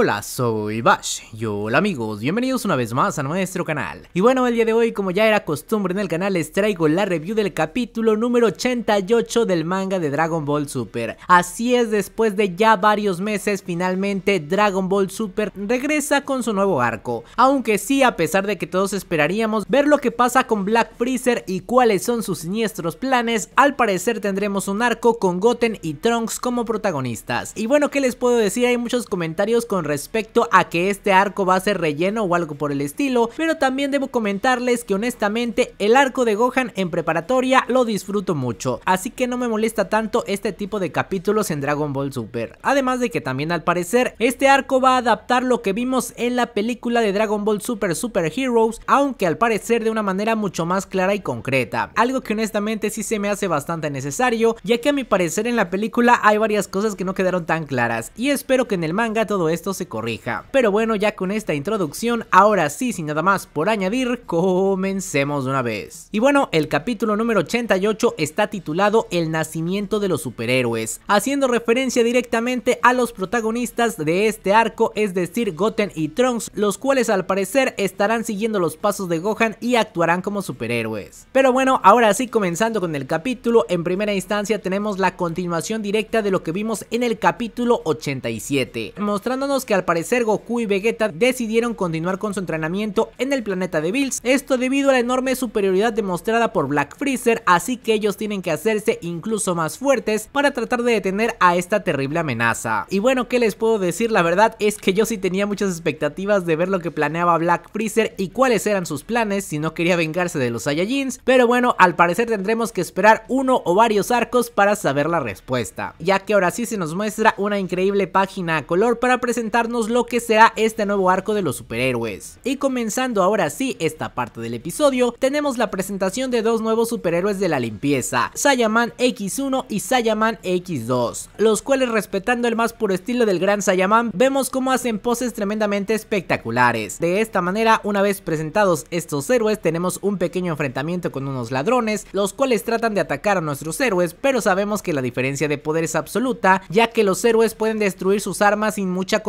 Hola, soy Bash y hola amigos, bienvenidos una vez más a nuestro canal. Y bueno, el día de hoy, como ya era costumbre en el canal, les traigo la review del capítulo número 88 del manga de Dragon Ball Super. Así es, después de ya varios meses, finalmente Dragon Ball Super regresa con su nuevo arco. Aunque sí, a pesar de que todos esperaríamos ver lo que pasa con Black Freezer y cuáles son sus siniestros planes, al parecer tendremos un arco con Goten y Trunks como protagonistas. Y bueno, ¿qué les puedo decir? Hay muchos comentarios con respecto a que este arco va a ser relleno o algo por el estilo, pero también debo comentarles que honestamente el arco de Gohan en preparatoria lo disfruto mucho, así que no me molesta tanto este tipo de capítulos en Dragon Ball Super. Además de que también al parecer este arco va a adaptar lo que vimos en la película de Dragon Ball Super Super Heroes, aunque al parecer de una manera mucho más clara y concreta, algo que honestamente sí se me hace bastante necesario, ya que a mi parecer en la película hay varias cosas que no quedaron tan claras y espero que en el manga todo esto se corrija. Pero bueno, ya con esta introducción, ahora sí, sin nada más por añadir, comencemos de una vez. Y bueno, el capítulo número 88 está titulado El nacimiento de los superhéroes, haciendo referencia directamente a los protagonistas de este arco, es decir, Goten y Trunks, los cuales al parecer estarán siguiendo los pasos de Gohan y actuarán como superhéroes. Pero bueno, ahora sí, comenzando con el capítulo, en primera instancia tenemos la continuación directa de lo que vimos en el capítulo 87, mostrándonos que al parecer Goku y Vegeta decidieron continuar con su entrenamiento en el planeta de Bills, esto debido a la enorme superioridad demostrada por Black Freezer, así que ellos tienen que hacerse incluso más fuertes para tratar de detener a esta terrible amenaza. Y bueno, ¿qué les puedo decir? La verdad es que yo sí tenía muchas expectativas de ver lo que planeaba Black Freezer y cuáles eran sus planes si no quería vengarse de los Saiyajins, pero bueno, al parecer tendremos que esperar uno o varios arcos para saber la respuesta, ya que ahora sí se nos muestra una increíble página a color para presentar lo que será este nuevo arco de los superhéroes. Y comenzando ahora sí esta parte del episodio, tenemos la presentación de dos nuevos superhéroes de la limpieza, Sayaman X1 y Sayaman X2, los cuales respetando el más puro estilo del gran Sayaman vemos cómo hacen poses tremendamente espectaculares. De esta manera, una vez presentados estos héroes, tenemos un pequeño enfrentamiento con unos ladrones, los cuales tratan de atacar a nuestros héroes, pero sabemos que la diferencia de poder es absoluta, ya que los héroes pueden destruir sus armas sin mucha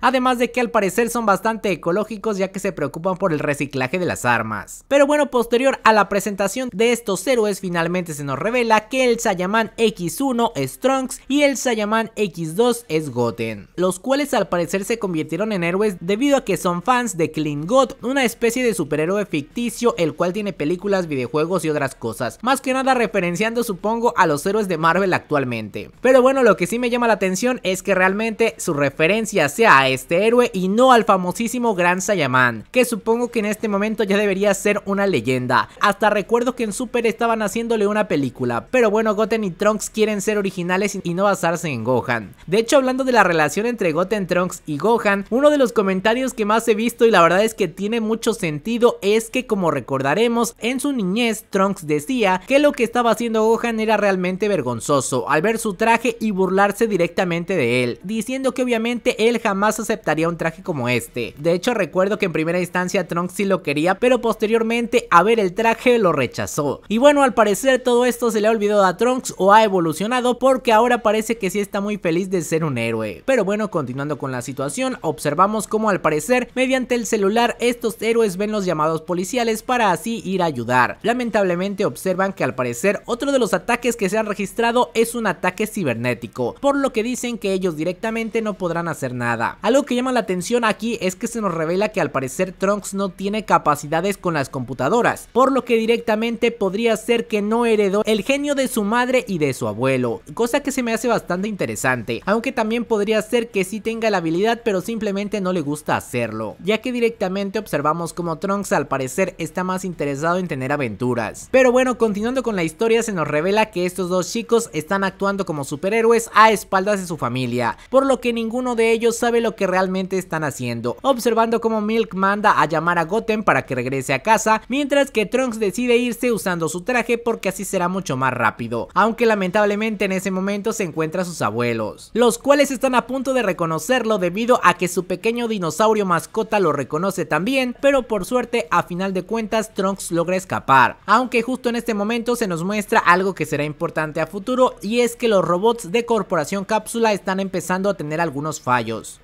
además de que al parecer son bastante ecológicos ya que se preocupan por el reciclaje de las armas. Pero bueno, posterior a la presentación de estos héroes finalmente se nos revela que el Sayaman X1 es Trunks y el Sayaman X2 es Goten, los cuales al parecer se convirtieron en héroes debido a que son fans de clean God, una especie de superhéroe ficticio el cual tiene películas, videojuegos y otras cosas, más que nada referenciando supongo a los héroes de Marvel actualmente. Pero bueno, lo que sí me llama la atención es que realmente su referencia sea a este héroe y no al famosísimo Gran Saiyaman, que supongo que en este momento ya debería ser una leyenda. Hasta recuerdo que en Super estaban haciéndole una película, pero bueno, Goten y Trunks quieren ser originales y no basarse en Gohan. De hecho, hablando de la relación entre Goten, Trunks y Gohan, uno de los comentarios que más he visto y la verdad es que tiene mucho sentido es que como recordaremos, en su niñez Trunks decía que lo que estaba haciendo Gohan era realmente vergonzoso al ver su traje y burlarse directamente de él, diciendo que obviamente él jamás aceptaría un traje como este. De hecho recuerdo que en primera instancia Trunks sí lo quería, pero posteriormente a ver el traje lo rechazó. Y bueno, al parecer todo esto se le ha olvidado a Trunks o ha evolucionado porque ahora parece que sí está muy feliz de ser un héroe. Pero bueno, continuando con la situación, observamos cómo al parecer mediante el celular estos héroes ven los llamados policiales para así ir a ayudar. Lamentablemente observan que al parecer otro de los ataques que se han registrado es un ataque cibernético, por lo que dicen que ellos directamente no podrán hacer nada. Algo que llama la atención aquí es que se nos revela que al parecer Trunks no tiene capacidades con las computadoras, por lo que directamente podría ser que no heredó el genio de su madre y de su abuelo, cosa que se me hace bastante interesante, aunque también podría ser que sí tenga la habilidad pero simplemente no le gusta hacerlo, ya que directamente observamos como Trunks al parecer está más interesado en tener aventuras. Pero bueno, continuando con la historia se nos revela que estos dos chicos están actuando como superhéroes a espaldas de su familia, por lo que ninguno de ellos sabe lo que realmente están haciendo, observando cómo Milk manda a llamar a Goten para que regrese a casa, mientras que Trunks decide irse usando su traje porque así será mucho más rápido, aunque lamentablemente en ese momento se encuentra a sus abuelos, los cuales están a punto de reconocerlo debido a que su pequeño dinosaurio mascota lo reconoce también, pero por suerte a final de cuentas Trunks logra escapar, aunque justo en este momento se nos muestra algo que será importante a futuro y es que los robots de Corporación Cápsula están empezando a tener algunos fallos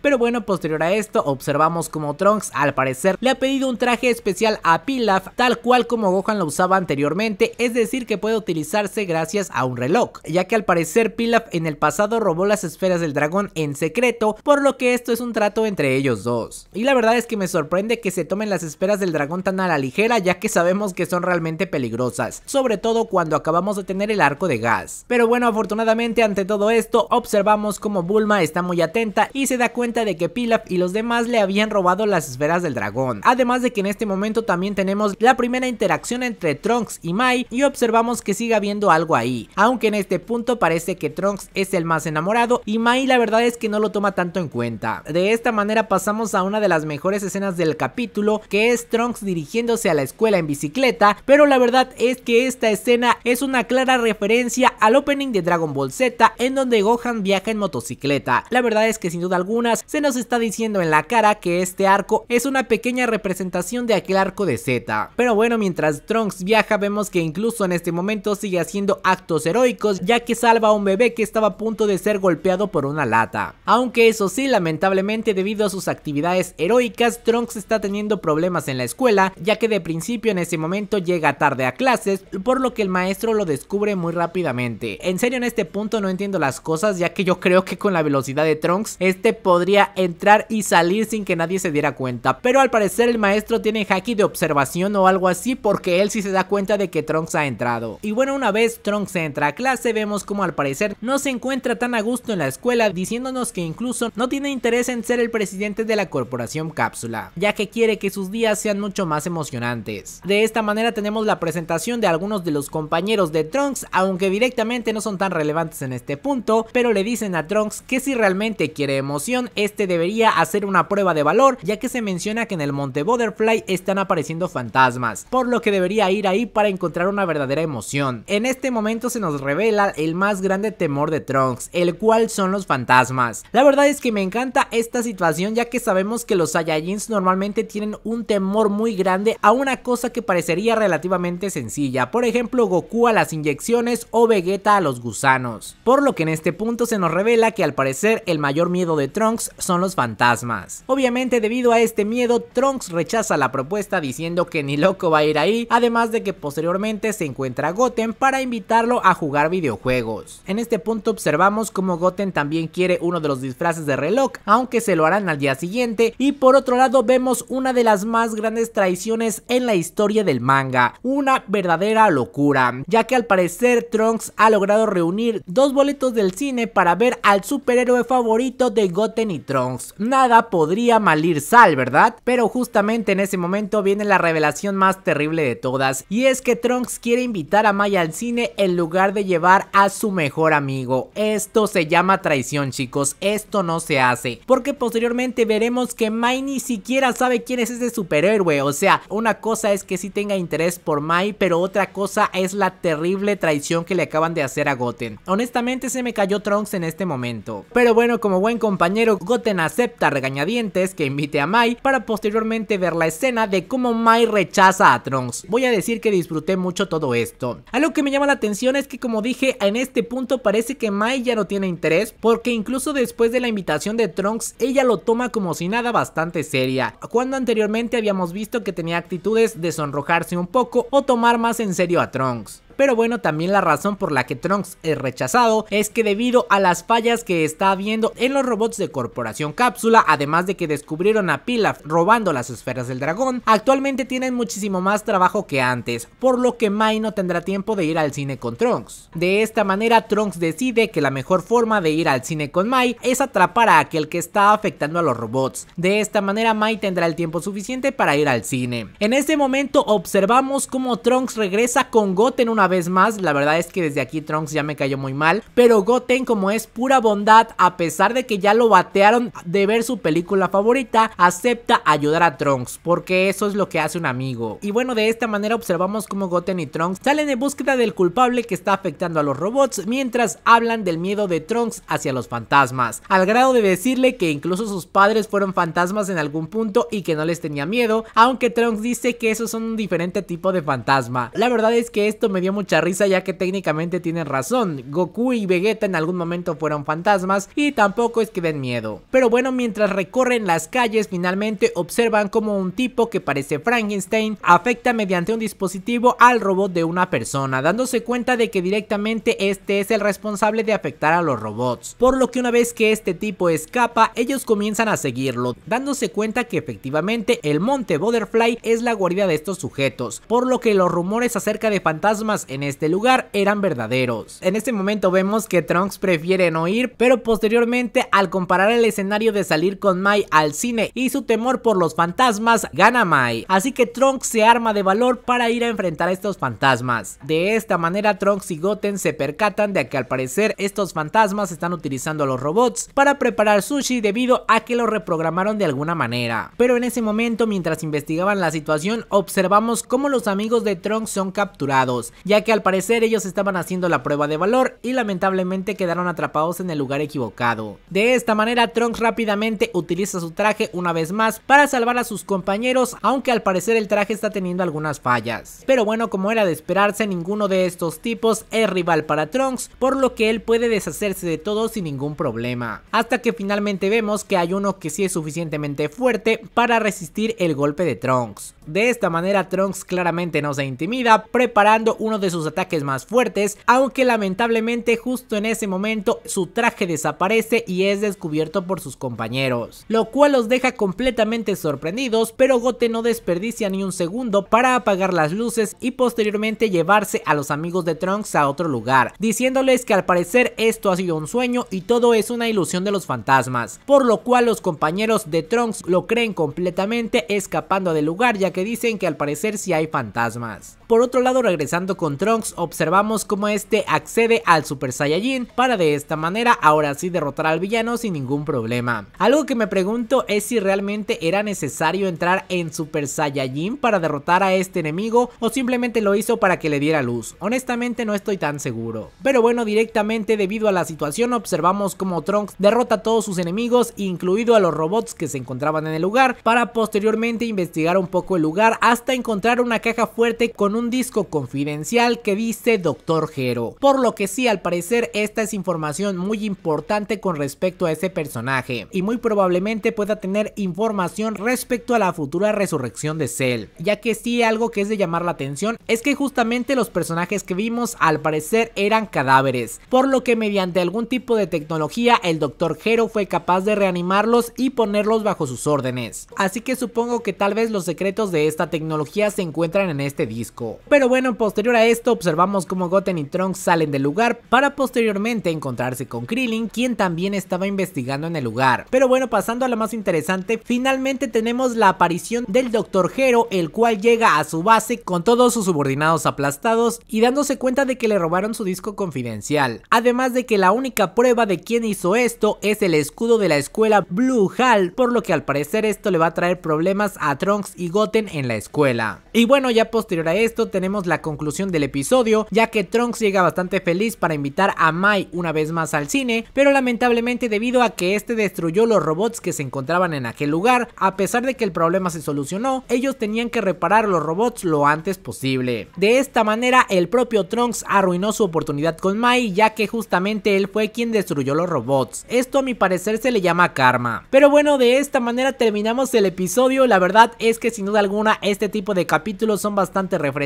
pero bueno, posterior a esto, observamos como Trunks, al parecer, le ha pedido un traje especial a Pilaf, tal cual como Gohan lo usaba anteriormente, es decir que puede utilizarse gracias a un reloj, ya que al parecer Pilaf en el pasado robó las esferas del dragón en secreto, por lo que esto es un trato entre ellos dos. Y la verdad es que me sorprende que se tomen las esferas del dragón tan a la ligera, ya que sabemos que son realmente peligrosas, sobre todo cuando acabamos de tener el arco de gas. Pero bueno, afortunadamente ante todo esto, observamos como Bulma está muy atenta y se da cuenta de que Pilaf y los demás le habían robado las esferas del dragón. Además de que en este momento también tenemos la primera interacción entre Trunks y Mai y observamos que sigue habiendo algo ahí. Aunque en este punto parece que Trunks es el más enamorado y Mai la verdad es que no lo toma tanto en cuenta. De esta manera pasamos a una de las mejores escenas del capítulo que es Trunks dirigiéndose a la escuela en bicicleta, pero la verdad es que esta escena es una clara referencia al opening de Dragon Ball Z en donde Gohan viaja en motocicleta. La verdad es que sin duda algunas se nos está diciendo en la cara que este arco es una pequeña representación de aquel arco de Z. Pero bueno, mientras Trunks viaja vemos que incluso en este momento sigue haciendo actos heroicos ya que salva a un bebé que estaba a punto de ser golpeado por una lata. Aunque eso sí, lamentablemente debido a sus actividades heroicas, Trunks está teniendo problemas en la escuela ya que de principio en ese momento llega tarde a clases, por lo que el maestro lo descubre muy rápidamente. En serio en este punto no entiendo las cosas ya que yo creo que con la velocidad de Trunks este podría entrar y salir sin que nadie se diera cuenta. Pero al parecer el maestro tiene haki de observación o algo así porque él sí se da cuenta de que Trunks ha entrado. Y bueno, una vez Trunks entra a clase vemos como al parecer no se encuentra tan a gusto en la escuela diciéndonos que incluso no tiene interés en ser el presidente de la corporación cápsula, ya que quiere que sus días sean mucho más emocionantes. De esta manera tenemos la presentación de algunos de los compañeros de Trunks, aunque directamente no son tan relevantes en este punto, pero le dicen a Trunks que si realmente quiere emoción, este debería hacer una prueba de valor, ya que se menciona que en el Monte Butterfly están apareciendo fantasmas, por lo que debería ir ahí para encontrar una verdadera emoción. En este momento se nos revela el más grande temor de Trunks, el cual son los fantasmas. La verdad es que me encanta esta situación ya que sabemos que los Saiyajins normalmente tienen un temor muy grande a una cosa que parecería relativamente sencilla, por ejemplo Goku a las inyecciones o Vegeta a los gusanos. Por lo que en este punto se nos revela que al parecer el mayor miedo de Trunks son los fantasmas. Obviamente debido a este miedo, Trunks rechaza la propuesta diciendo que ni loco va a ir ahí, además de que posteriormente se encuentra Goten para invitarlo a jugar videojuegos. En este punto observamos como Goten también quiere uno de los disfraces de reloj, aunque se lo harán al día siguiente, y por otro lado vemos una de las más grandes traiciones en la historia del manga, una verdadera locura, ya que al parecer Trunks ha logrado reunir dos boletos del cine para ver al superhéroe favorito de Goten y Trunks. Nada podría malir sal, ¿verdad? Pero justamente en ese momento viene la revelación más terrible de todas, y es que Trunks quiere invitar a Mai al cine en lugar de llevar a su mejor amigo. Esto se llama traición, chicos, esto no se hace, porque posteriormente veremos que Mai ni siquiera sabe quién es ese superhéroe, o sea, una cosa es que sí tenga interés por Mai, pero otra cosa es la terrible traición que le acaban de hacer a Goten. Honestamente se me cayó Trunks en este momento. Pero bueno, como buen compañero Goten acepta regañadientes que invite a Mai para posteriormente ver la escena de cómo Mai rechaza a Trunks. Voy a decir que disfruté mucho todo esto. Algo que me llama la atención es que como dije en este punto parece que Mai ya no tiene interés porque incluso después de la invitación de Trunks ella lo toma como si nada bastante seria. Cuando anteriormente habíamos visto que tenía actitudes de sonrojarse un poco o tomar más en serio a Trunks pero bueno, también la razón por la que Trunks es rechazado es que debido a las fallas que está habiendo en los robots de Corporación Cápsula, además de que descubrieron a Pilaf robando las esferas del dragón, actualmente tienen muchísimo más trabajo que antes, por lo que Mai no tendrá tiempo de ir al cine con Trunks. De esta manera, Trunks decide que la mejor forma de ir al cine con Mai es atrapar a aquel que está afectando a los robots. De esta manera, Mai tendrá el tiempo suficiente para ir al cine. En este momento observamos cómo Trunks regresa con Goten en una vez más. La verdad es que desde aquí Trunks ya me cayó muy mal. Pero Goten, como es pura bondad, a pesar de que ya lo batearon de ver su película favorita, acepta ayudar a Trunks, porque eso es lo que hace un amigo. Y bueno, de esta manera observamos cómo Goten y Trunks salen en búsqueda del culpable que está afectando a los robots, mientras hablan del miedo de Trunks hacia los fantasmas, al grado de decirle que incluso sus padres fueron fantasmas en algún punto y que no les tenía miedo, aunque Trunks dice que esos son un diferente tipo de fantasma. La verdad es que esto me dio mucha risa ya que técnicamente tienen razón, Goku y Vegeta en algún momento fueron fantasmas y tampoco es que den miedo. Pero bueno, mientras recorren las calles finalmente observan como un tipo que parece Frankenstein afecta mediante un dispositivo al robot de una persona, dándose cuenta de que directamente este es el responsable de afectar a los robots. Por lo que una vez que este tipo escapa, ellos comienzan a seguirlo, dándose cuenta que efectivamente el monte Butterfly es la guarida de estos sujetos, por lo que los rumores acerca de fantasmas en este lugar eran verdaderos. En este momento vemos que Trunks prefiere no ir, pero posteriormente al comparar el escenario de salir con Mai al cine y su temor por los fantasmas, gana Mai. Así que Trunks se arma de valor para ir a enfrentar a estos fantasmas. De esta manera Trunks y Goten se percatan de que al parecer estos fantasmas están utilizando a los robots para preparar sushi debido a que lo reprogramaron de alguna manera. Pero en ese momento mientras investigaban la situación observamos cómo los amigos de Trunks son capturados ya que al parecer ellos estaban haciendo la prueba de valor y lamentablemente quedaron atrapados en el lugar equivocado. De esta manera Trunks rápidamente utiliza su traje una vez más para salvar a sus compañeros, aunque al parecer el traje está teniendo algunas fallas. Pero bueno, como era de esperarse, ninguno de estos tipos es rival para Trunks, por lo que él puede deshacerse de todo sin ningún problema. Hasta que finalmente vemos que hay uno que sí es suficientemente fuerte para resistir el golpe de Trunks. De esta manera Trunks claramente no se intimida, preparando uno de sus ataques más fuertes, aunque lamentablemente justo en ese momento su traje desaparece y es descubierto por sus compañeros, lo cual los deja completamente sorprendidos, pero Gote no desperdicia ni un segundo para apagar las luces y posteriormente llevarse a los amigos de Trunks a otro lugar, diciéndoles que al parecer esto ha sido un sueño y todo es una ilusión de los fantasmas, por lo cual los compañeros de Trunks lo creen completamente escapando del lugar ya que dicen que al parecer sí hay fantasmas. Por otro lado, regresando con Trunks, observamos cómo este accede al Super Saiyajin para de esta manera ahora sí derrotar al villano sin ningún problema. Algo que me pregunto es si realmente era necesario entrar en Super Saiyajin para derrotar a este enemigo o simplemente lo hizo para que le diera luz. Honestamente no estoy tan seguro. Pero bueno, directamente debido a la situación observamos cómo Trunks derrota a todos sus enemigos, incluido a los robots que se encontraban en el lugar, para posteriormente investigar un poco el lugar hasta encontrar una caja fuerte con un un disco confidencial que dice Doctor Hero, por lo que sí al parecer esta es información muy importante con respecto a ese personaje y muy probablemente pueda tener información respecto a la futura resurrección de Cell, ya que sí algo que es de llamar la atención es que justamente los personajes que vimos al parecer eran cadáveres, por lo que mediante algún tipo de tecnología el Doctor Hero fue capaz de reanimarlos y ponerlos bajo sus órdenes, así que supongo que tal vez los secretos de esta tecnología se encuentran en este disco. Pero bueno, posterior a esto observamos cómo Goten y Trunks salen del lugar para posteriormente encontrarse con Krillin, quien también estaba investigando en el lugar. Pero bueno, pasando a lo más interesante, finalmente tenemos la aparición del Dr. Hero, el cual llega a su base con todos sus subordinados aplastados y dándose cuenta de que le robaron su disco confidencial. Además de que la única prueba de quién hizo esto es el escudo de la escuela Blue Hall, por lo que al parecer esto le va a traer problemas a Trunks y Goten en la escuela. Y bueno, ya posterior a esto, tenemos la conclusión del episodio, ya que Trunks llega bastante feliz para invitar a Mai una vez más al cine, pero lamentablemente debido a que este destruyó los robots que se encontraban en aquel lugar, a pesar de que el problema se solucionó, ellos tenían que reparar los robots lo antes posible. De esta manera, el propio Trunks arruinó su oportunidad con Mai, ya que justamente él fue quien destruyó los robots. Esto a mi parecer se le llama karma. Pero bueno, de esta manera terminamos el episodio, la verdad es que sin duda alguna este tipo de capítulos son bastante refrescantes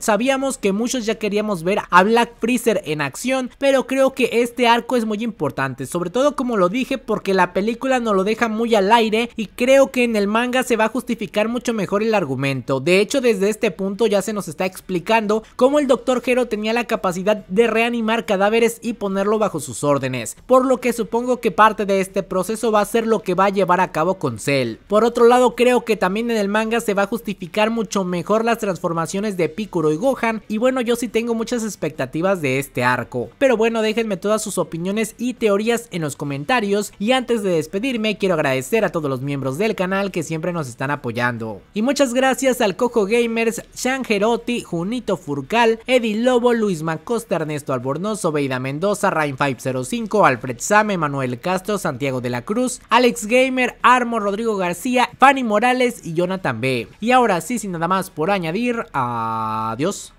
sabíamos que muchos ya queríamos ver a Black Freezer en acción, pero creo que este arco es muy importante, sobre todo como lo dije porque la película nos lo deja muy al aire y creo que en el manga se va a justificar mucho mejor el argumento, de hecho desde este punto ya se nos está explicando cómo el Dr. Hero tenía la capacidad de reanimar cadáveres y ponerlo bajo sus órdenes, por lo que supongo que parte de este proceso va a ser lo que va a llevar a cabo con Cell. Por otro lado creo que también en el manga se va a justificar mucho mejor las transformaciones de Picuro y Gohan y bueno yo sí tengo muchas expectativas de este arco. Pero bueno déjenme todas sus opiniones y teorías en los comentarios y antes de despedirme quiero agradecer a todos los miembros del canal que siempre nos están apoyando. Y muchas gracias al Cojo Gamers, Gerotti, Junito Furcal, Eddie Lobo, Luis Macosta, Ernesto Albornoz, Veida Mendoza, Rain505, Alfred Same, Manuel Castro, Santiago de la Cruz, Alex Gamer, Armo, Rodrigo García, Fanny Morales y Jonathan B. Y ahora sí, sin nada más por añadir, a ah, Adiós.